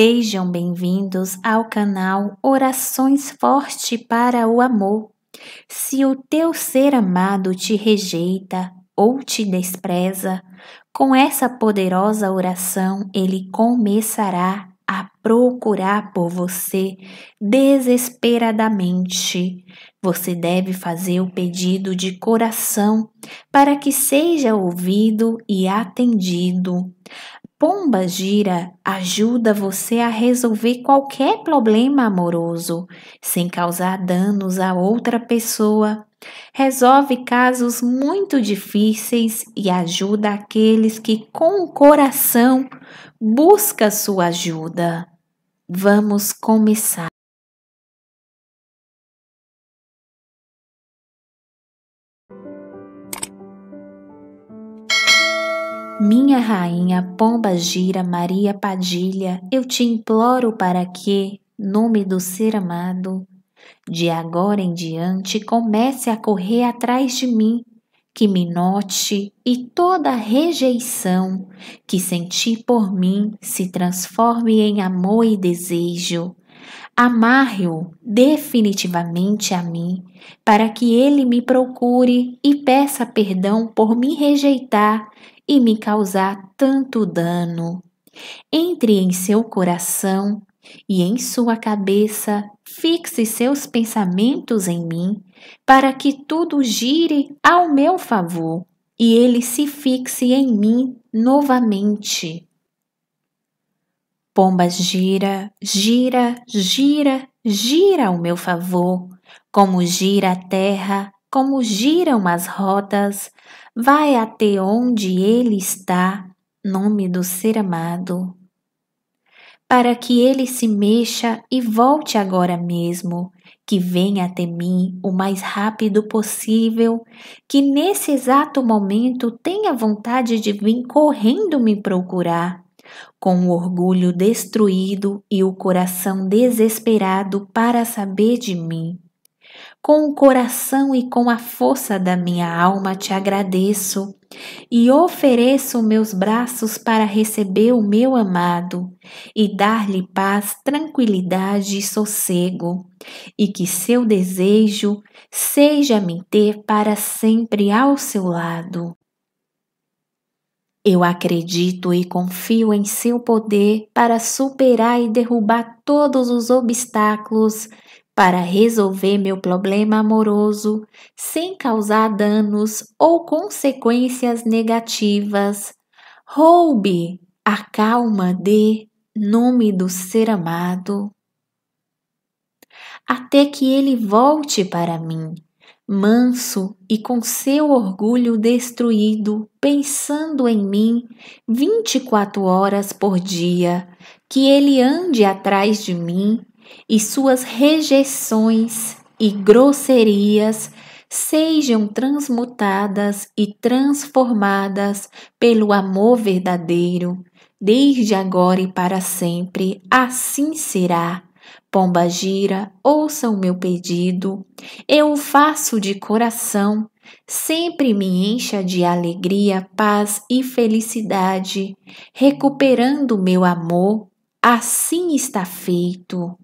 Sejam bem-vindos ao canal Orações Forte para o Amor. Se o teu ser amado te rejeita ou te despreza, com essa poderosa oração ele começará a procurar por você desesperadamente. Você deve fazer o pedido de coração para que seja ouvido e atendido. Pomba Gira ajuda você a resolver qualquer problema amoroso, sem causar danos a outra pessoa. Resolve casos muito difíceis e ajuda aqueles que, com o coração, busca sua ajuda. Vamos começar. Minha rainha Pomba Gira Maria Padilha, eu te imploro para que, nome do ser amado, de agora em diante comece a correr atrás de mim, que me note e toda rejeição que senti por mim se transforme em amor e desejo Amarre-o definitivamente a mim, para que ele me procure e peça perdão por me rejeitar e me causar tanto dano. Entre em seu coração e em sua cabeça fixe seus pensamentos em mim, para que tudo gire ao meu favor e ele se fixe em mim novamente. Pomba gira, gira, gira, gira ao meu favor, como gira a terra, como giram as rodas, vai até onde ele está, nome do ser amado. Para que ele se mexa e volte agora mesmo, que venha até mim o mais rápido possível, que nesse exato momento tenha vontade de vir correndo me procurar com o orgulho destruído e o coração desesperado para saber de mim. Com o coração e com a força da minha alma te agradeço e ofereço meus braços para receber o meu amado e dar-lhe paz, tranquilidade e sossego, e que seu desejo seja me ter para sempre ao seu lado. Eu acredito e confio em seu poder para superar e derrubar todos os obstáculos, para resolver meu problema amoroso sem causar danos ou consequências negativas. Roube a calma de nome do ser amado até que ele volte para mim manso e com seu orgulho destruído, pensando em mim vinte e quatro horas por dia, que ele ande atrás de mim e suas rejeições e grosserias sejam transmutadas e transformadas pelo amor verdadeiro, desde agora e para sempre, assim será Pomba gira, ouça o meu pedido, eu o faço de coração, sempre me encha de alegria, paz e felicidade, recuperando meu amor, assim está feito.